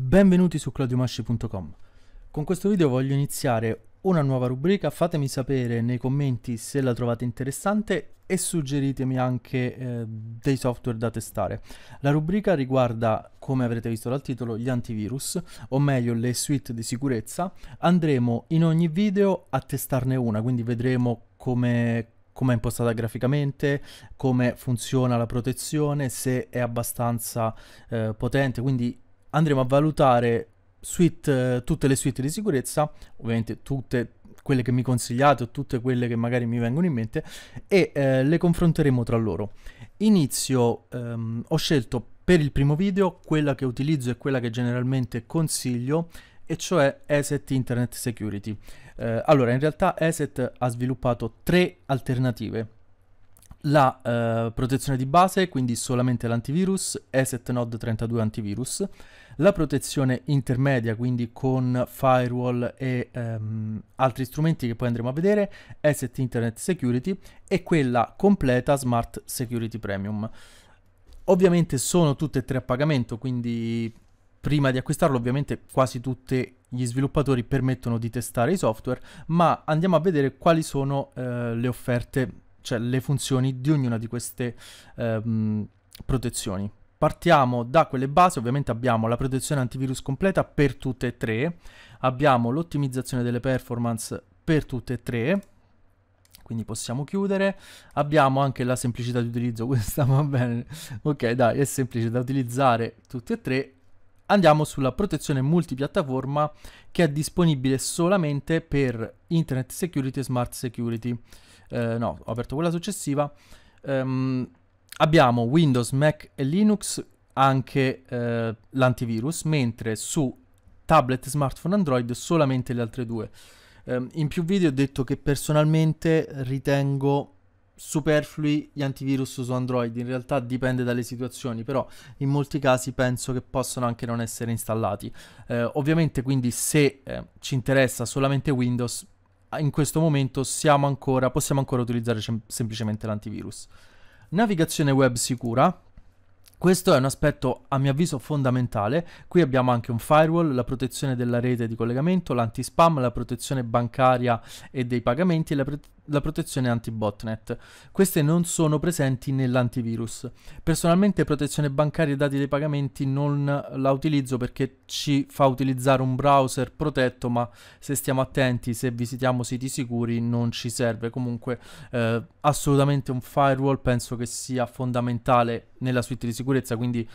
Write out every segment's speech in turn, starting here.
Benvenuti su claudiomasci.com Con questo video voglio iniziare una nuova rubrica, fatemi sapere nei commenti se la trovate interessante e suggeritemi anche eh, dei software da testare. La rubrica riguarda, come avrete visto dal titolo, gli antivirus, o meglio le suite di sicurezza. Andremo in ogni video a testarne una, quindi vedremo come come è impostata graficamente, come funziona la protezione, se è abbastanza eh, potente, quindi andremo a valutare suite, eh, tutte le suite di sicurezza, ovviamente tutte quelle che mi consigliate o tutte quelle che magari mi vengono in mente e eh, le confronteremo tra loro. Inizio, ehm, ho scelto per il primo video quella che utilizzo e quella che generalmente consiglio e cioè ESET Internet Security. Eh, allora, in realtà ESET ha sviluppato tre alternative la eh, protezione di base, quindi solamente l'antivirus, ESET Node 32 antivirus, la protezione intermedia, quindi con firewall e ehm, altri strumenti che poi andremo a vedere, ESET Internet Security e quella completa Smart Security Premium. Ovviamente sono tutte e tre a pagamento, quindi prima di acquistarlo ovviamente quasi tutti gli sviluppatori permettono di testare i software, ma andiamo a vedere quali sono eh, le offerte cioè le funzioni di ognuna di queste ehm, protezioni. Partiamo da quelle basi, ovviamente abbiamo la protezione antivirus completa per tutte e tre, abbiamo l'ottimizzazione delle performance per tutte e tre, quindi possiamo chiudere, abbiamo anche la semplicità di utilizzo, questa va bene, ok dai è semplice da utilizzare tutte e tre, andiamo sulla protezione multipiattaforma che è disponibile solamente per Internet Security e Smart Security eh, no, ho aperto quella successiva, ehm, abbiamo Windows, Mac e Linux anche eh, l'antivirus, mentre su tablet e smartphone Android solamente le altre due. Eh, in più video ho detto che personalmente ritengo superflui gli antivirus su Android, in realtà dipende dalle situazioni, però in molti casi penso che possano anche non essere installati. Eh, ovviamente quindi se eh, ci interessa solamente Windows in questo momento ancora, possiamo ancora utilizzare sem semplicemente l'antivirus. Navigazione web sicura. Questo è un aspetto a mio avviso fondamentale, qui abbiamo anche un firewall, la protezione della rete di collegamento, l'anti-spam, la protezione bancaria e dei pagamenti la protezione la protezione anti-botnet. Queste non sono presenti nell'antivirus. Personalmente protezione bancaria e dati dei pagamenti non la utilizzo perché ci fa utilizzare un browser protetto, ma se stiamo attenti, se visitiamo siti sicuri non ci serve. Comunque eh, assolutamente un firewall penso che sia fondamentale nella suite di sicurezza, quindi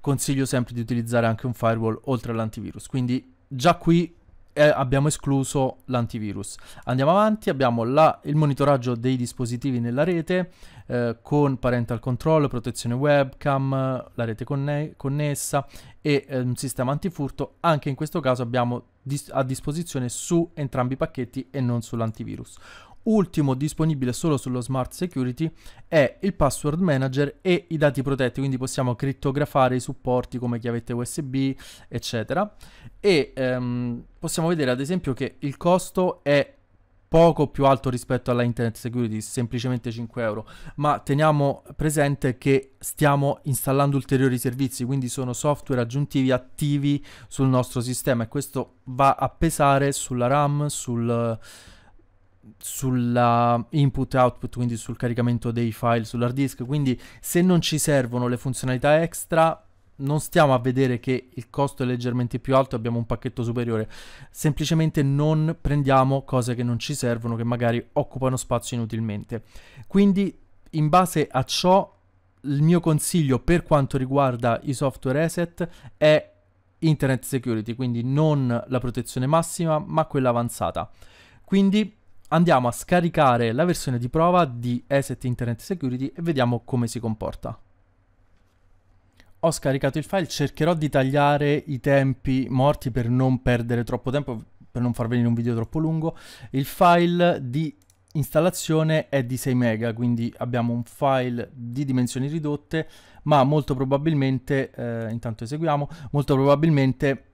consiglio sempre di utilizzare anche un firewall oltre all'antivirus. Quindi già qui e eh, abbiamo escluso l'antivirus. Andiamo avanti, abbiamo la, il monitoraggio dei dispositivi nella rete eh, con parental control, protezione webcam, la rete conne connessa e eh, un sistema antifurto. Anche in questo caso abbiamo dis a disposizione su entrambi i pacchetti e non sull'antivirus ultimo disponibile solo sullo smart security è il password manager e i dati protetti quindi possiamo crittografare i supporti come chiavette usb eccetera e ehm, possiamo vedere ad esempio che il costo è poco più alto rispetto alla internet security semplicemente 5 euro ma teniamo presente che stiamo installando ulteriori servizi quindi sono software aggiuntivi attivi sul nostro sistema e questo va a pesare sulla ram sul sulla input output, quindi sul caricamento dei file sull'hard disk, quindi se non ci servono le funzionalità extra non stiamo a vedere che il costo è leggermente più alto e abbiamo un pacchetto superiore, semplicemente non prendiamo cose che non ci servono, che magari occupano spazio inutilmente. Quindi in base a ciò il mio consiglio per quanto riguarda i software asset è Internet Security, quindi non la protezione massima ma quella avanzata. Quindi andiamo a scaricare la versione di prova di ESET Internet Security e vediamo come si comporta. Ho scaricato il file, cercherò di tagliare i tempi morti per non perdere troppo tempo, per non far venire un video troppo lungo. Il file di installazione è di 6 mega, quindi abbiamo un file di dimensioni ridotte, ma molto probabilmente, eh, intanto eseguiamo, molto probabilmente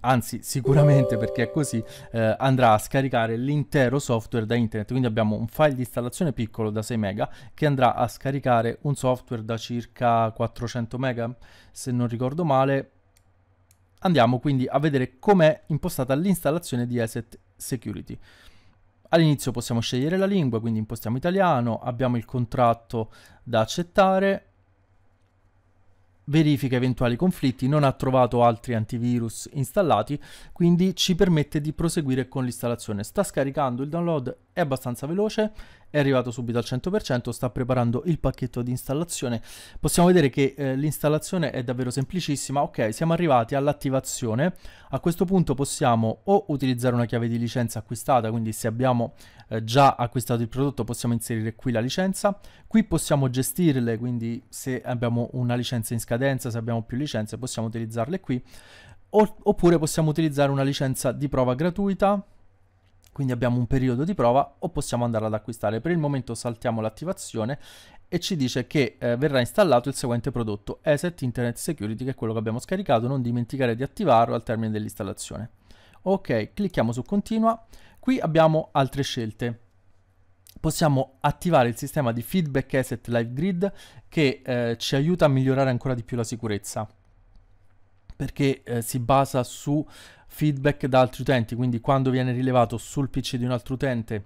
anzi sicuramente perché è così, eh, andrà a scaricare l'intero software da internet. Quindi abbiamo un file di installazione piccolo da 6 mega che andrà a scaricare un software da circa 400 mega, se non ricordo male. Andiamo quindi a vedere com'è impostata l'installazione di Asset Security. All'inizio possiamo scegliere la lingua, quindi impostiamo italiano, abbiamo il contratto da accettare, verifica eventuali conflitti, non ha trovato altri antivirus installati, quindi ci permette di proseguire con l'installazione. Sta scaricando il download, è abbastanza veloce, è arrivato subito al 100%, sta preparando il pacchetto di installazione. Possiamo vedere che eh, l'installazione è davvero semplicissima. Ok, siamo arrivati all'attivazione. A questo punto possiamo o utilizzare una chiave di licenza acquistata, quindi se abbiamo eh, già acquistato il prodotto possiamo inserire qui la licenza. Qui possiamo gestirle, quindi se abbiamo una licenza in scadenza scadenza, se abbiamo più licenze, possiamo utilizzarle qui. O, oppure possiamo utilizzare una licenza di prova gratuita, quindi abbiamo un periodo di prova, o possiamo andarla ad acquistare. Per il momento saltiamo l'attivazione e ci dice che eh, verrà installato il seguente prodotto, ESET Internet Security, che è quello che abbiamo scaricato, non dimenticare di attivarlo al termine dell'installazione. Ok, clicchiamo su continua. Qui abbiamo altre scelte possiamo attivare il sistema di feedback asset live grid che eh, ci aiuta a migliorare ancora di più la sicurezza perché eh, si basa su feedback da altri utenti quindi quando viene rilevato sul pc di un altro utente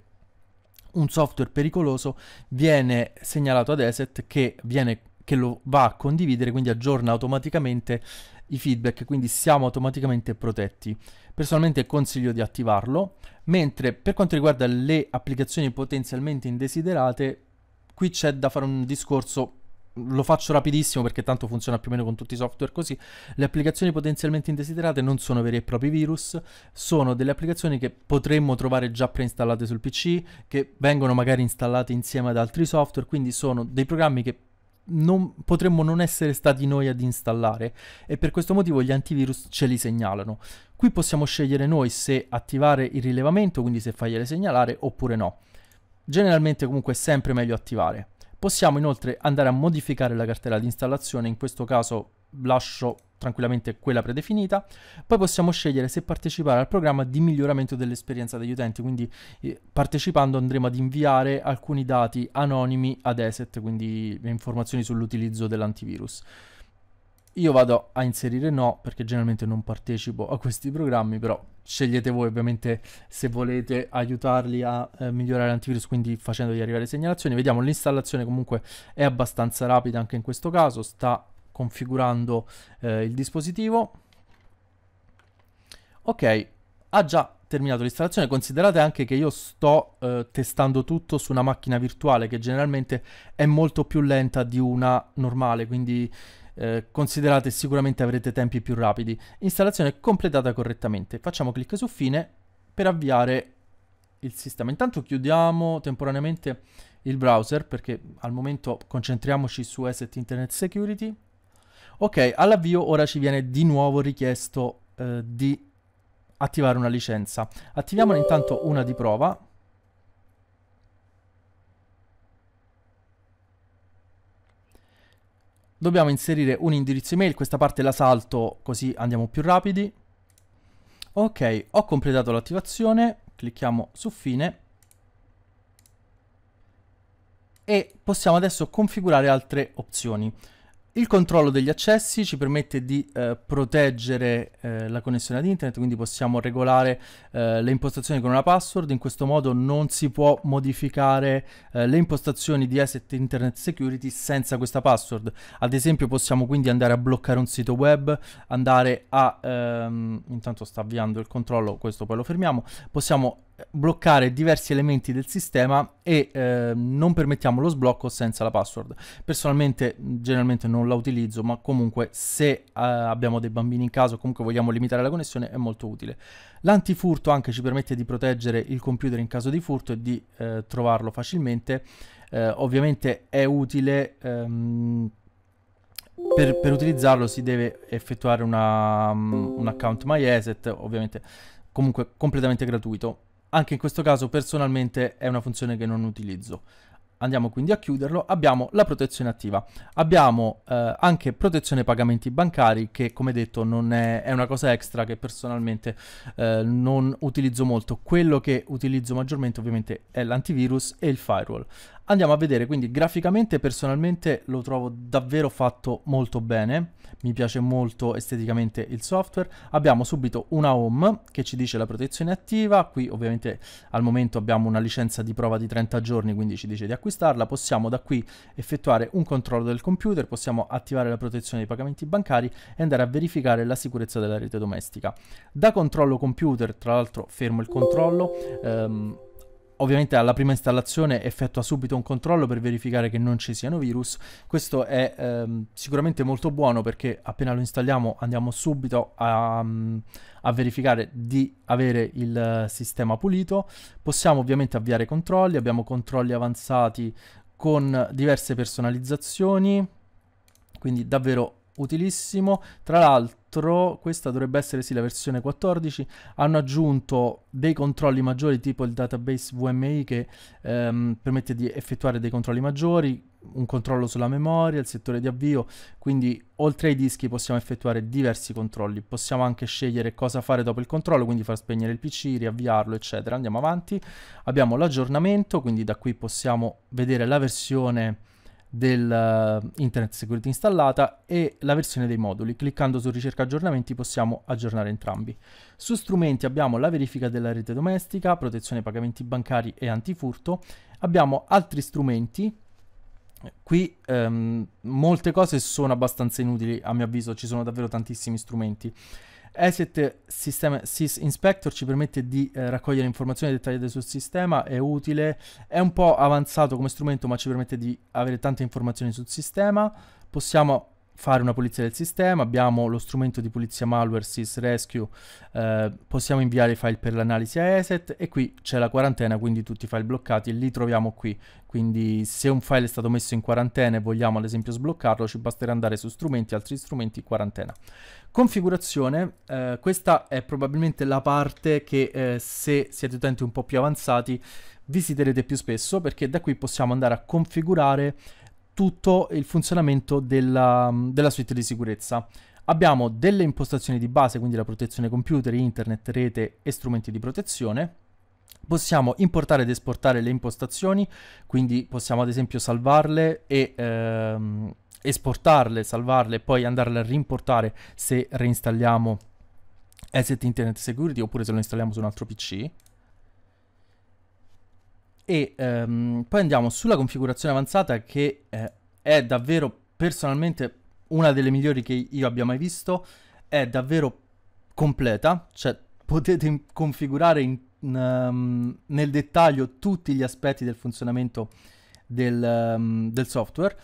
un software pericoloso viene segnalato ad asset che, viene, che lo va a condividere quindi aggiorna automaticamente i feedback, quindi siamo automaticamente protetti. Personalmente consiglio di attivarlo, mentre per quanto riguarda le applicazioni potenzialmente indesiderate, qui c'è da fare un discorso lo faccio rapidissimo perché tanto funziona più o meno con tutti i software così. Le applicazioni potenzialmente indesiderate non sono veri e propri virus, sono delle applicazioni che potremmo trovare già preinstallate sul PC, che vengono magari installate insieme ad altri software, quindi sono dei programmi che non, potremmo non essere stati noi ad installare e per questo motivo gli antivirus ce li segnalano. Qui possiamo scegliere noi se attivare il rilevamento, quindi se fargliele segnalare oppure no. Generalmente comunque è sempre meglio attivare. Possiamo inoltre andare a modificare la cartella di installazione, in questo caso lascio tranquillamente quella predefinita. Poi possiamo scegliere se partecipare al programma di miglioramento dell'esperienza degli utenti, quindi eh, partecipando andremo ad inviare alcuni dati anonimi ad ESET, quindi le informazioni sull'utilizzo dell'antivirus. Io vado a inserire no perché generalmente non partecipo a questi programmi, però scegliete voi ovviamente se volete aiutarli a eh, migliorare l'antivirus, quindi facendogli arrivare segnalazioni. Vediamo, l'installazione comunque è abbastanza rapida anche in questo caso, sta configurando eh, il dispositivo. Ok, ha già terminato l'installazione. Considerate anche che io sto eh, testando tutto su una macchina virtuale che generalmente è molto più lenta di una normale, quindi eh, considerate sicuramente avrete tempi più rapidi. Installazione completata correttamente. Facciamo clic su fine per avviare il sistema. Intanto chiudiamo temporaneamente il browser perché al momento concentriamoci su Asset Internet Security. Ok, all'avvio ora ci viene di nuovo richiesto eh, di attivare una licenza. Attiviamola intanto una di prova. Dobbiamo inserire un indirizzo email, questa parte la salto così andiamo più rapidi. Ok, ho completato l'attivazione, clicchiamo su fine e possiamo adesso configurare altre opzioni. Il controllo degli accessi ci permette di eh, proteggere eh, la connessione ad internet, quindi possiamo regolare eh, le impostazioni con una password, in questo modo non si può modificare eh, le impostazioni di Asset Internet Security senza questa password. Ad esempio possiamo quindi andare a bloccare un sito web, andare a... Ehm, intanto sta avviando il controllo, questo poi lo fermiamo, possiamo bloccare diversi elementi del sistema e eh, non permettiamo lo sblocco senza la password. Personalmente generalmente non la utilizzo, ma comunque se eh, abbiamo dei bambini in casa o comunque vogliamo limitare la connessione è molto utile. L'antifurto anche ci permette di proteggere il computer in caso di furto e di eh, trovarlo facilmente. Eh, ovviamente è utile ehm, per, per, utilizzarlo si deve effettuare una, um, un account MyAsset, ovviamente comunque completamente gratuito. Anche in questo caso personalmente è una funzione che non utilizzo. Andiamo quindi a chiuderlo, abbiamo la protezione attiva, abbiamo eh, anche protezione pagamenti bancari che come detto è, è, una cosa extra che personalmente eh, non utilizzo molto, quello che utilizzo maggiormente ovviamente è l'antivirus e il firewall. Andiamo a vedere, quindi graficamente personalmente lo trovo davvero fatto molto bene, mi piace molto esteticamente il software. Abbiamo subito una home che ci dice la protezione attiva, qui ovviamente al momento abbiamo una licenza di prova di 30 giorni, quindi ci dice di acquistarla. Possiamo da qui effettuare un controllo del computer, possiamo attivare la protezione dei pagamenti bancari e andare a verificare la sicurezza della rete domestica. Da controllo computer, tra l'altro fermo il controllo, ehm, ovviamente alla prima installazione effettua subito un controllo per verificare che non ci siano virus. Questo è ehm, sicuramente molto buono perché appena lo installiamo andiamo subito a, a, verificare di avere il sistema pulito. Possiamo ovviamente avviare controlli, abbiamo controlli avanzati con diverse personalizzazioni, quindi davvero utilissimo. Tra l'altro 4, questa dovrebbe essere sì la versione 14, hanno aggiunto dei controlli maggiori tipo il database VMI che ehm, permette di effettuare dei controlli maggiori, un controllo sulla memoria, il settore di avvio, quindi oltre ai dischi possiamo effettuare diversi controlli, possiamo anche scegliere cosa fare dopo il controllo, quindi far spegnere il PC, riavviarlo, eccetera. Andiamo avanti. Abbiamo l'aggiornamento, quindi da qui possiamo vedere la versione dell'Internet eh, Security installata e la versione dei moduli. Cliccando su ricerca aggiornamenti possiamo aggiornare entrambi. Su strumenti abbiamo la verifica della rete domestica, protezione pagamenti bancari e antifurto. Abbiamo altri strumenti. Qui ehm, molte cose sono abbastanza inutili, a mio avviso ci sono davvero tantissimi strumenti. ESET System Sys Inspector ci permette di eh, raccogliere informazioni dettagliate sul sistema, è utile, è un po' avanzato come strumento ma ci permette di avere tante informazioni sul sistema, possiamo fare una pulizia del sistema, abbiamo lo strumento di pulizia malware sysrescue, eh, possiamo inviare i file per l'analisi a ESET e qui c'è la quarantena, quindi tutti i file bloccati e li troviamo qui. Quindi se un file è stato messo in quarantena e vogliamo ad esempio sbloccarlo, ci basterà andare su strumenti, altri strumenti, quarantena. Configurazione, eh, questa è probabilmente la parte che eh, se siete utenti un po' più avanzati visiterete più spesso perché da qui possiamo andare a configurare tutto il funzionamento della, della suite di sicurezza. Abbiamo delle impostazioni di base, quindi la protezione computer, internet, rete e strumenti di protezione, Possiamo importare ed esportare le impostazioni, quindi possiamo ad esempio salvarle e ehm, esportarle, salvarle e poi andarle a rimportare se reinstalliamo Asset Internet Security oppure se lo installiamo su un altro PC e ehm, poi andiamo sulla configurazione avanzata che eh, è davvero personalmente una delle migliori che io abbia mai visto, è davvero completa, cioè potete in- configurare in, um, nel dettaglio tutti gli aspetti del funzionamento del, um, del software.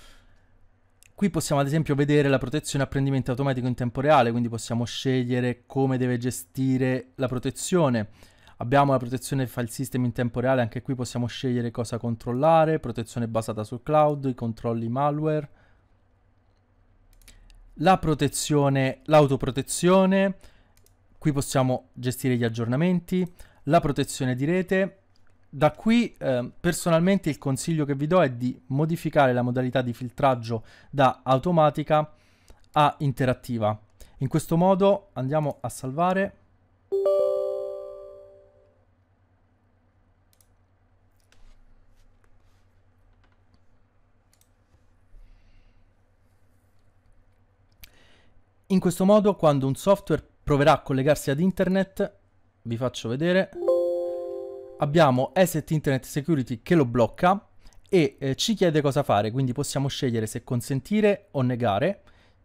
Qui possiamo ad esempio vedere la protezione apprendimento automatico in tempo reale, quindi possiamo scegliere come deve gestire la protezione Abbiamo la protezione file system in tempo reale, anche qui possiamo scegliere cosa controllare, protezione basata sul cloud, i controlli malware, la protezione, l'autoprotezione, qui possiamo gestire gli aggiornamenti, la protezione di rete. Da qui eh, personalmente il consiglio che vi do è di modificare la modalità di filtraggio da automatica a interattiva. In questo modo andiamo a salvare In questo modo quando un software proverà a collegarsi ad internet, vi faccio vedere, abbiamo Asset Internet Security che lo blocca e eh, ci chiede cosa fare, quindi possiamo scegliere se consentire o negare,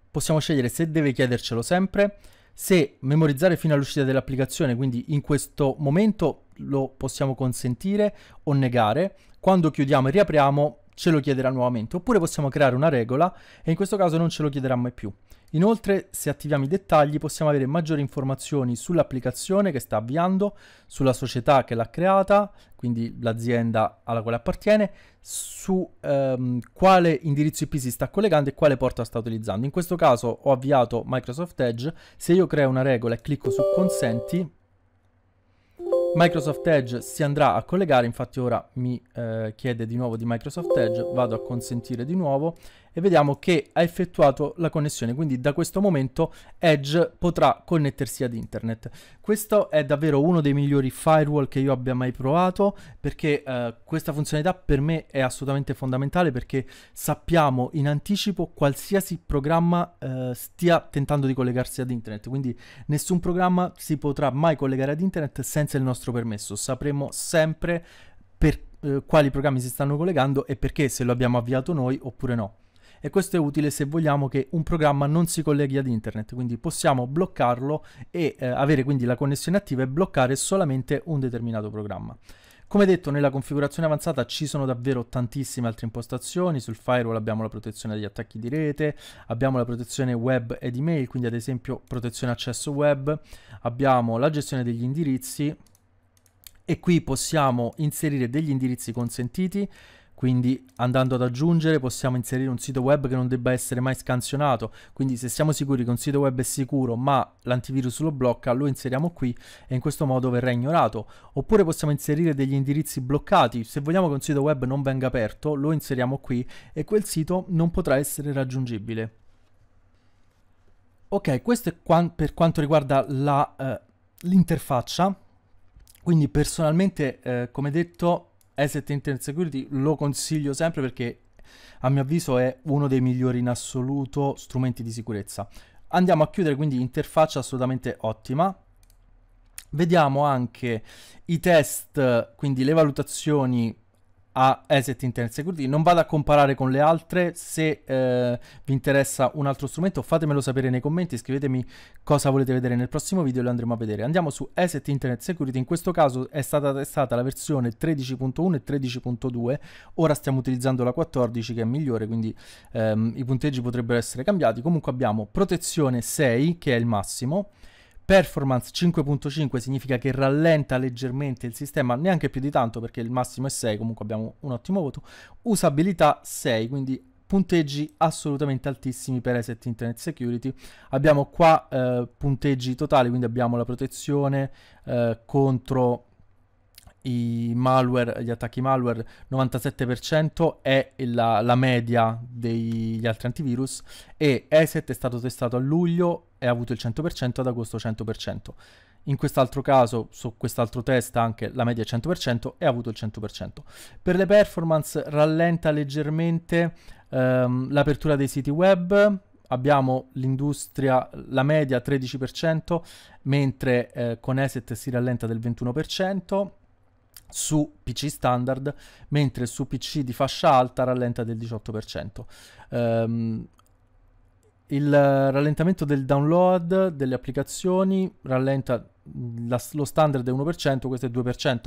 possiamo scegliere se deve chiedercelo sempre, se memorizzare fino all'uscita dell'applicazione, quindi in questo momento lo possiamo consentire o negare, quando chiudiamo e riapriamo ce lo chiederà nuovamente, oppure possiamo creare una regola e in questo caso non ce lo chiederà mai più. Inoltre, se attiviamo i dettagli, possiamo avere maggiori informazioni sull'applicazione che sta avviando, sulla società che l'ha creata, quindi l'azienda alla quale appartiene, su ehm, quale indirizzo IP si sta collegando e quale porta sta utilizzando. In questo caso ho avviato Microsoft Edge, se io creo una regola e clicco su consenti, Microsoft Edge si andrà a collegare, infatti ora mi eh, chiede di nuovo di Microsoft Edge, vado a consentire di nuovo e vediamo che ha effettuato la connessione, quindi da questo momento Edge potrà connettersi ad internet. Questo è davvero uno dei migliori firewall che io abbia mai provato perché eh, questa funzionalità per me è assolutamente fondamentale perché sappiamo in anticipo qualsiasi programma eh, stia tentando di collegarsi ad internet, quindi nessun programma si potrà mai collegare ad internet senza il nostro permesso, sapremo sempre per eh, quali programmi si stanno collegando e perché se lo abbiamo avviato noi oppure no e questo è utile se vogliamo che un programma non si colleghi ad internet, quindi possiamo bloccarlo e eh, avere quindi la connessione attiva e bloccare solamente un determinato programma. Come detto, nella configurazione avanzata ci sono davvero tantissime altre impostazioni, sul firewall abbiamo la protezione degli attacchi di rete, abbiamo la protezione web ed email, quindi ad esempio protezione accesso web, abbiamo la gestione degli indirizzi e qui possiamo inserire degli indirizzi consentiti, quindi andando ad aggiungere possiamo inserire un sito web che non debba essere mai scansionato, quindi se siamo sicuri che un sito web è sicuro ma l'antivirus lo blocca lo inseriamo qui e in questo modo verrà ignorato, oppure possiamo inserire degli indirizzi bloccati, se vogliamo che un sito web non venga aperto lo inseriamo qui e quel sito non potrà essere raggiungibile. Ok, questo è qua per quanto riguarda eh, l'interfaccia, eh, quindi personalmente eh, come detto Asset Internet Security lo consiglio sempre perché a mio avviso è uno dei migliori in assoluto strumenti di sicurezza. Andiamo a chiudere quindi interfaccia assolutamente ottima. Vediamo anche i test, quindi le valutazioni a Asset Internet Security. Non vado a comparare con le altre, se eh, vi interessa un altro strumento fatemelo sapere nei commenti, scrivetemi cosa volete vedere nel prossimo video e lo andremo a vedere. Andiamo su Asset Internet Security, in questo caso è stata testata la versione 13.1 e 13.2, ora stiamo utilizzando la 14 che è migliore, quindi ehm, i punteggi potrebbero essere cambiati. Comunque abbiamo protezione 6 che è il massimo, Performance 5.5 significa che rallenta leggermente il sistema, neanche più di tanto perché il massimo è 6, comunque abbiamo un ottimo voto. Usabilità 6, quindi punteggi assolutamente altissimi per asset internet security. Abbiamo qua eh, punteggi totali, quindi abbiamo la protezione eh, contro i malware, gli attacchi malware 97% è la, la media degli altri antivirus e ESET è stato testato a luglio è avuto il 100%, ad agosto 100%. In quest'altro caso, su quest'altro test anche la media è 100% e ha avuto il 100%. Per le performance rallenta leggermente ehm, l'apertura dei siti web, abbiamo l'industria, la media 13%, mentre eh, con ESET si rallenta del 21% su PC standard, mentre su PC di fascia alta rallenta del 18%. Um, il rallentamento del download delle applicazioni rallenta la, lo standard è 1%, questo è 2%.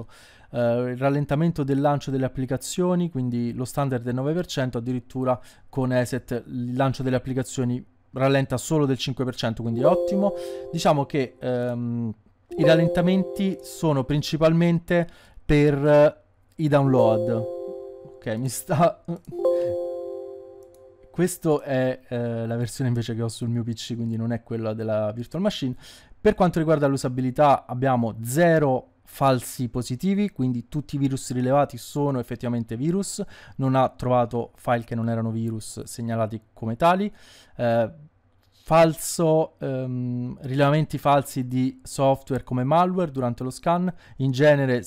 Uh, eh, il rallentamento del lancio delle applicazioni, quindi lo standard è 9%, addirittura con ESET il lancio delle applicazioni rallenta solo del 5%, quindi è ottimo. Diciamo che um, i rallentamenti sono principalmente per uh, i download. Ok, mi sta questa è eh, la versione invece che ho sul mio PC, quindi non è quella della Virtual Machine. Per quanto riguarda l'usabilità abbiamo zero falsi positivi, quindi tutti i virus rilevati sono effettivamente virus, non ha trovato file che non erano virus segnalati come tali. Eh, falso, ehm, rilevamenti falsi di software come malware durante lo scan, in genere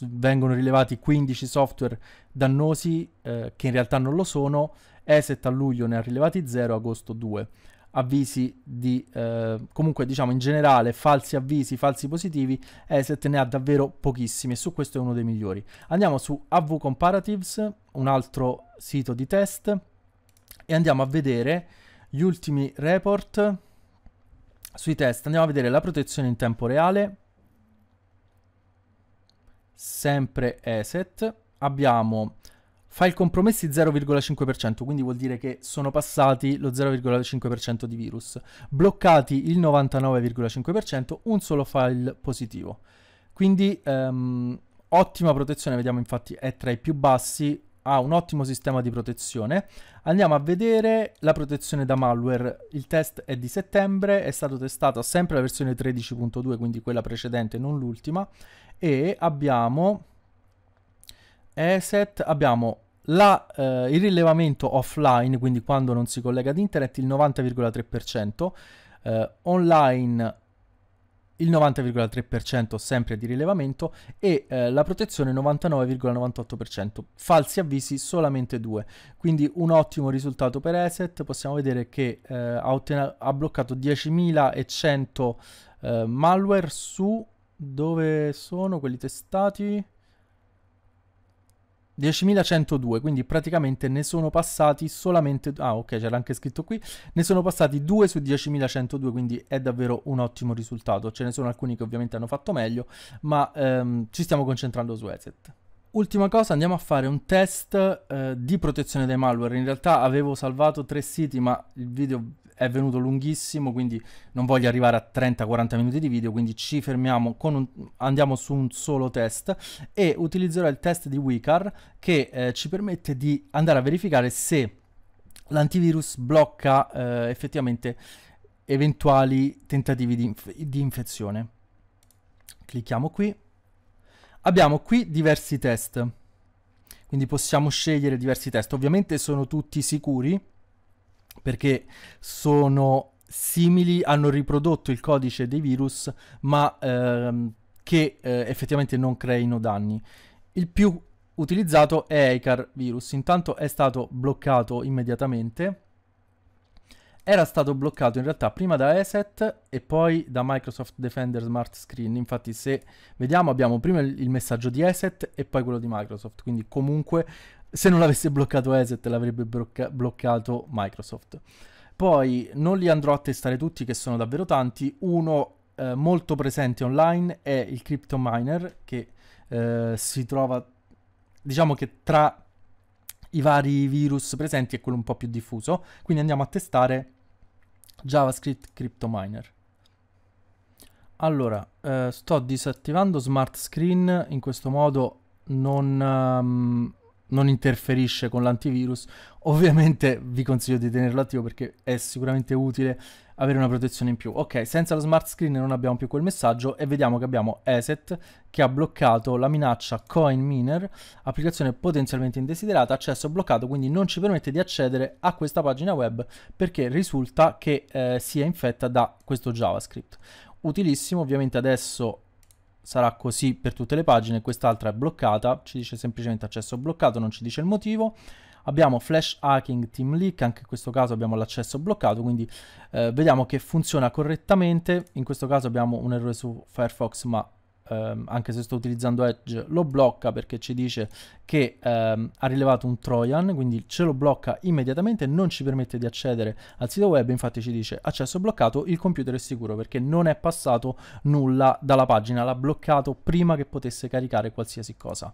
vengono rilevati 15 software dannosi eh, che in realtà non lo sono ESET a luglio ne ha rilevati 0, agosto 2. Avvisi di, eh, comunque diciamo in generale, falsi avvisi, falsi positivi, ESET ne ha davvero pochissimi e su questo è uno dei migliori. Andiamo su AV Comparatives, un altro sito di test, e andiamo a vedere gli ultimi report sui test. Andiamo a vedere la protezione in tempo reale, sempre ESET. Abbiamo file compromessi 0,5%, quindi vuol dire che sono passati lo 0,5% di virus, bloccati il 99,5%, un solo file positivo. Quindi um, ottima protezione, vediamo infatti è tra i più bassi, ha un ottimo sistema di protezione. Andiamo a vedere la protezione da malware. Il test è di settembre, è stato testato sempre la versione 13.2, quindi quella precedente, non l'ultima, e abbiamo ESET, abbiamo la, eh, il rilevamento offline, quindi quando non si collega ad internet, il 90,3%, eh, online il 90,3% sempre di rilevamento e eh, la protezione 99,98%, falsi avvisi solamente 2, quindi un ottimo risultato per ESET, possiamo vedere che eh, ha, ha, bloccato 10.100 eh, malware su dove sono quelli testati? 10.102, quindi praticamente ne sono passati solamente... Ah ok, c'era anche scritto qui. Ne sono passati 2 su 10.102, quindi è davvero un ottimo risultato. Ce ne sono alcuni che ovviamente hanno fatto meglio, ma ehm, ci stiamo concentrando su Eset ultima cosa andiamo a fare un test eh, di protezione dai malware in realtà avevo salvato tre siti ma il video è venuto lunghissimo quindi non voglio arrivare a 30-40 minuti di video quindi ci fermiamo con un, andiamo su un solo test e utilizzerò il test di Wicar che eh, ci permette di andare a verificare se l'antivirus blocca eh, effettivamente eventuali tentativi di, inf di infezione clicchiamo qui Abbiamo qui diversi test, quindi possiamo scegliere diversi test. Ovviamente sono tutti sicuri perché sono simili, hanno riprodotto il codice dei virus, ma ehm, che eh, effettivamente non creino danni. Il più utilizzato è Icar Virus, intanto è stato bloccato immediatamente era stato bloccato in realtà prima da ESET e poi da Microsoft Defender Smart Screen. Infatti, se vediamo, abbiamo prima il messaggio di ESET e poi quello di Microsoft. Quindi, comunque, se non l'avesse bloccato ESET, l'avrebbe blocca- bloccato Microsoft. Poi non li andrò a testare tutti, che sono davvero tanti. Uno eh, molto presente online è il Crypto Miner, che eh, si trova, diciamo che tra i vari virus presenti è quello un po' più diffuso. Quindi andiamo a testare JavaScript Crypto Miner. Allora, eh, sto disattivando Smart Screen, in questo modo non, um, non interferisce con l'antivirus. Ovviamente vi consiglio di tenerlo attivo perché è sicuramente utile avere una protezione in più. Ok, senza lo smart screen non abbiamo più quel messaggio e vediamo che abbiamo ESET che ha bloccato la minaccia CoinMiner, applicazione potenzialmente indesiderata, accesso bloccato, quindi non ci permette di accedere a questa pagina web perché risulta che eh, sia infetta da questo JavaScript. Utilissimo, ovviamente adesso sarà così per tutte le pagine, quest'altra è bloccata, ci dice semplicemente accesso bloccato, non ci dice il motivo. Abbiamo flash hacking team leak, anche in questo caso abbiamo l'accesso bloccato, quindi eh, vediamo che funziona correttamente. In questo caso abbiamo un errore su Firefox, ma ehm, anche se sto utilizzando Edge, lo blocca perché ci dice che ehm, ha rilevato un Trojan, quindi ce lo blocca immediatamente, non ci permette di accedere al sito web, infatti ci dice accesso bloccato, il computer è sicuro perché non è passato nulla dalla pagina, l'ha bloccato prima che potesse caricare qualsiasi cosa.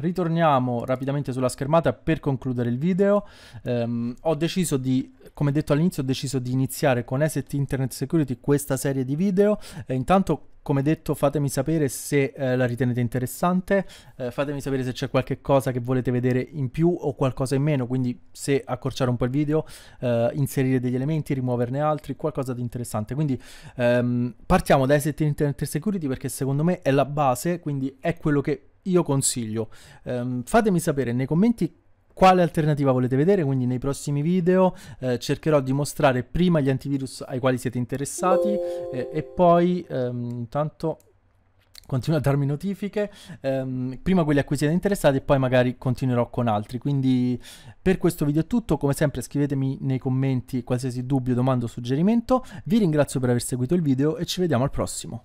Ritorniamo rapidamente sulla schermata per concludere il video. Um, ho deciso di, come detto all'inizio, ho deciso di iniziare con ST Internet Security questa serie di video. E intanto come detto fatemi sapere se eh, la ritenete interessante, eh, fatemi sapere se c'è qualche cosa che volete vedere in più o qualcosa in meno, quindi se accorciare un po' il video, eh, inserire degli elementi, rimuoverne altri, qualcosa di interessante. Quindi ehm, partiamo da ST Internet Security perché secondo me è la base, quindi è quello che io consiglio. Um, fatemi sapere nei commenti quale alternativa volete vedere, quindi nei prossimi video eh, cercherò di mostrare prima gli antivirus ai quali siete interessati eh, e poi ehm, intanto continua a darmi notifiche, ehm, prima quelli a cui siete interessati e poi magari continuerò con altri. Quindi per questo video è tutto, come sempre scrivetemi nei commenti qualsiasi dubbio, domanda o suggerimento, vi ringrazio per aver seguito il video e ci vediamo al prossimo.